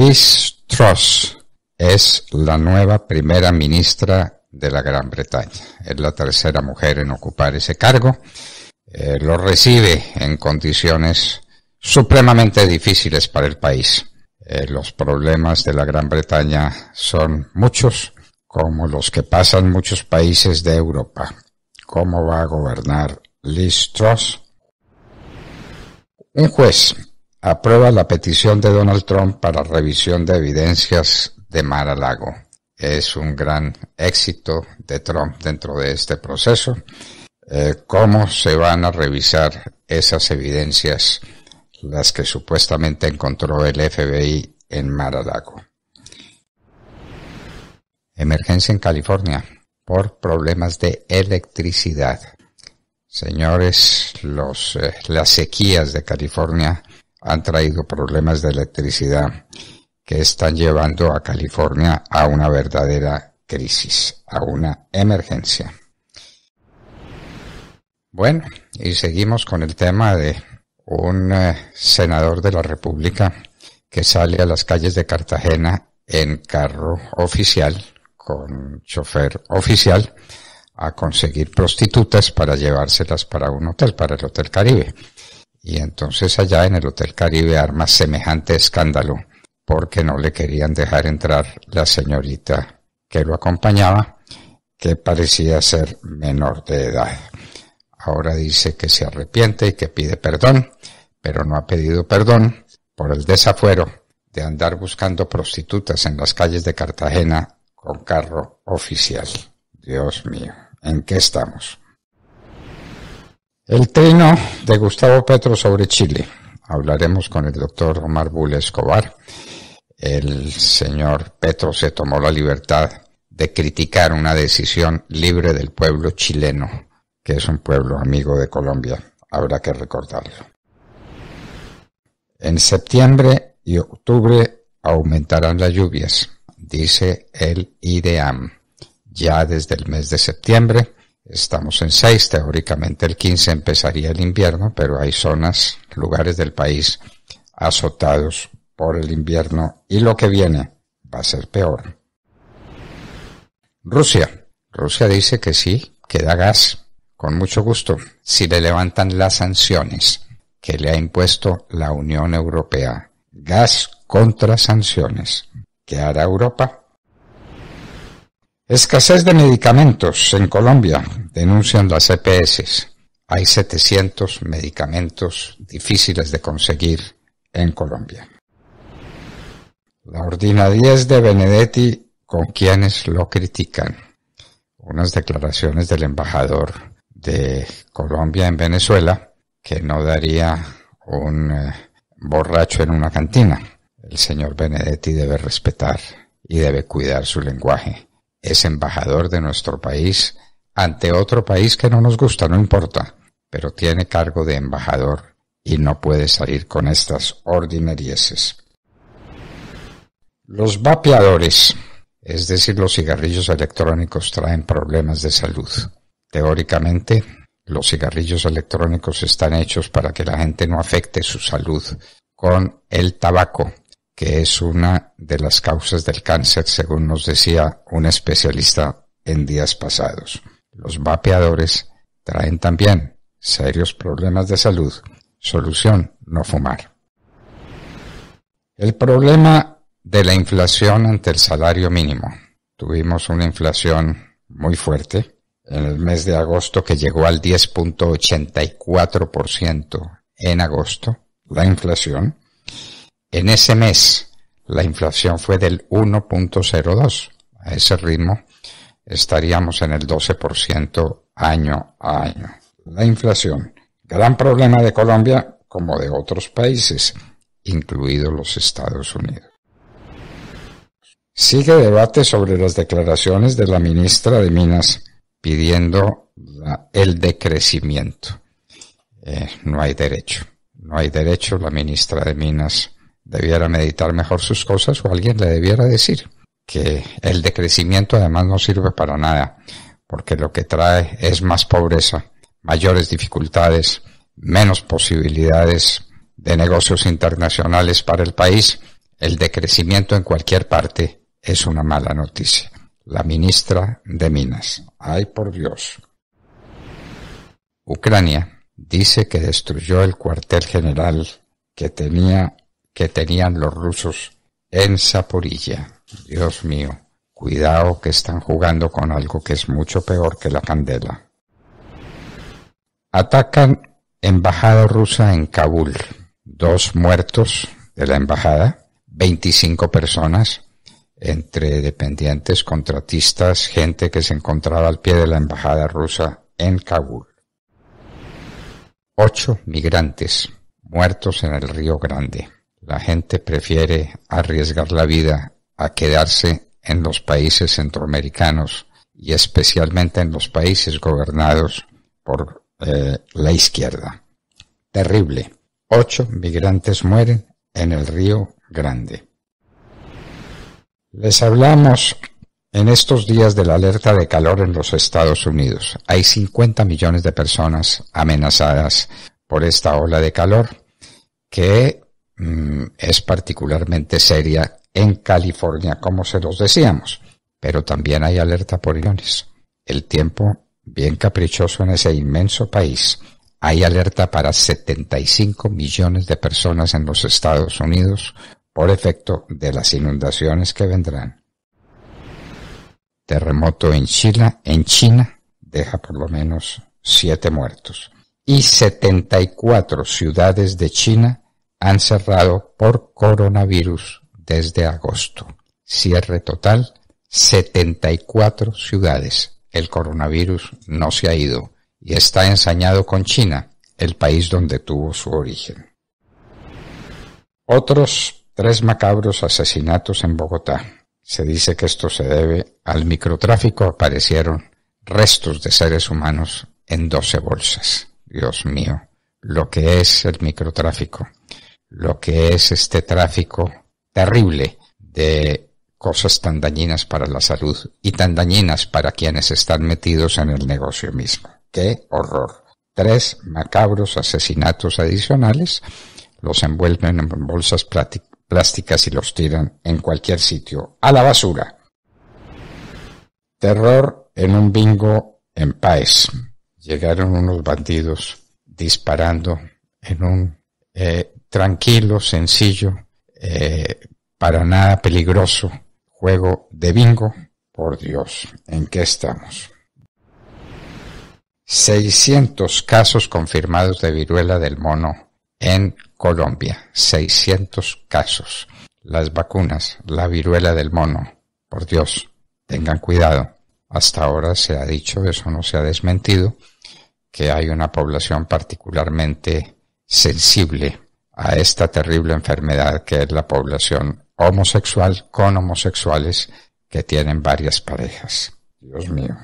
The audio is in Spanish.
Liz Truss es la nueva primera ministra de la Gran Bretaña. Es la tercera mujer en ocupar ese cargo. Eh, lo recibe en condiciones supremamente difíciles para el país. Eh, los problemas de la Gran Bretaña son muchos, como los que pasan muchos países de Europa. ¿Cómo va a gobernar Liz Truss? Un juez aprueba la petición de Donald Trump para revisión de evidencias de Mar a Lago. Es un gran éxito de Trump dentro de este proceso. Eh, ¿Cómo se van a revisar esas evidencias, las que supuestamente encontró el FBI en Mar a Lago? Emergencia en California por problemas de electricidad. Señores, los, eh, las sequías de California han traído problemas de electricidad que están llevando a California a una verdadera crisis, a una emergencia. Bueno, y seguimos con el tema de un eh, senador de la República que sale a las calles de Cartagena en carro oficial, con chofer oficial, a conseguir prostitutas para llevárselas para un hotel, para el Hotel Caribe. Y entonces allá en el Hotel Caribe arma semejante escándalo porque no le querían dejar entrar la señorita que lo acompañaba, que parecía ser menor de edad. Ahora dice que se arrepiente y que pide perdón, pero no ha pedido perdón por el desafuero de andar buscando prostitutas en las calles de Cartagena con carro oficial. Dios mío, ¿en qué estamos? El trino de Gustavo Petro sobre Chile. Hablaremos con el doctor Omar Bull Escobar. El señor Petro se tomó la libertad de criticar una decisión libre del pueblo chileno, que es un pueblo amigo de Colombia. Habrá que recordarlo. En septiembre y octubre aumentarán las lluvias, dice el IDEAM. Ya desde el mes de septiembre Estamos en seis teóricamente el 15 empezaría el invierno, pero hay zonas, lugares del país azotados por el invierno y lo que viene va a ser peor. Rusia. Rusia dice que sí, que da gas, con mucho gusto, si le levantan las sanciones que le ha impuesto la Unión Europea. Gas contra sanciones. ¿Qué hará Europa? Escasez de medicamentos en Colombia, denuncian las EPS. Hay 700 medicamentos difíciles de conseguir en Colombia. La Ordina 10 de Benedetti con quienes lo critican. Unas declaraciones del embajador de Colombia en Venezuela que no daría un eh, borracho en una cantina. El señor Benedetti debe respetar y debe cuidar su lenguaje es embajador de nuestro país ante otro país que no nos gusta, no importa, pero tiene cargo de embajador y no puede salir con estas ordinerieses. Los vapeadores, es decir, los cigarrillos electrónicos traen problemas de salud. Teóricamente, los cigarrillos electrónicos están hechos para que la gente no afecte su salud con el tabaco, que es una de las causas del cáncer, según nos decía un especialista en días pasados. Los vapeadores traen también serios problemas de salud. Solución, no fumar. El problema de la inflación ante el salario mínimo. Tuvimos una inflación muy fuerte en el mes de agosto que llegó al 10.84% en agosto, la inflación. En ese mes la inflación fue del 1.02. A ese ritmo estaríamos en el 12% año a año. La inflación, gran problema de Colombia como de otros países, incluidos los Estados Unidos. Sigue debate sobre las declaraciones de la ministra de Minas pidiendo el decrecimiento. Eh, no hay derecho. No hay derecho. La ministra de Minas debiera meditar mejor sus cosas o alguien le debiera decir que el decrecimiento además no sirve para nada, porque lo que trae es más pobreza, mayores dificultades, menos posibilidades de negocios internacionales para el país. El decrecimiento en cualquier parte es una mala noticia. La ministra de Minas. Ay, por Dios. Ucrania dice que destruyó el cuartel general que tenía que tenían los rusos en Saporilla. Dios mío, cuidado que están jugando con algo que es mucho peor que la candela. Atacan embajada rusa en Kabul. Dos muertos de la embajada, 25 personas, entre dependientes, contratistas, gente que se encontraba al pie de la embajada rusa en Kabul. Ocho migrantes muertos en el Río Grande. La gente prefiere arriesgar la vida a quedarse en los países centroamericanos y especialmente en los países gobernados por eh, la izquierda. Terrible. Ocho migrantes mueren en el río Grande. Les hablamos en estos días de la alerta de calor en los Estados Unidos. Hay 50 millones de personas amenazadas por esta ola de calor que Mm, es particularmente seria en California, como se los decíamos, pero también hay alerta por iones. El tiempo, bien caprichoso en ese inmenso país, hay alerta para 75 millones de personas en los Estados Unidos por efecto de las inundaciones que vendrán. Terremoto en China, en China deja por lo menos 7 muertos y 74 ciudades de China han cerrado por coronavirus desde agosto. Cierre total, 74 ciudades. El coronavirus no se ha ido y está ensañado con China, el país donde tuvo su origen. Otros tres macabros asesinatos en Bogotá. Se dice que esto se debe al microtráfico. Aparecieron restos de seres humanos en 12 bolsas. Dios mío, lo que es el microtráfico lo que es este tráfico terrible de cosas tan dañinas para la salud y tan dañinas para quienes están metidos en el negocio mismo. ¡Qué horror! Tres macabros asesinatos adicionales los envuelven en bolsas plásticas y los tiran en cualquier sitio a la basura. Terror en un bingo en paz. Llegaron unos bandidos disparando en un eh, tranquilo, sencillo, eh, para nada peligroso juego de bingo. Por Dios, ¿en qué estamos? 600 casos confirmados de viruela del mono en Colombia. 600 casos. Las vacunas, la viruela del mono. Por Dios, tengan cuidado. Hasta ahora se ha dicho, eso no se ha desmentido, que hay una población particularmente sensible a esta terrible enfermedad que es la población homosexual con homosexuales que tienen varias parejas. Dios mío.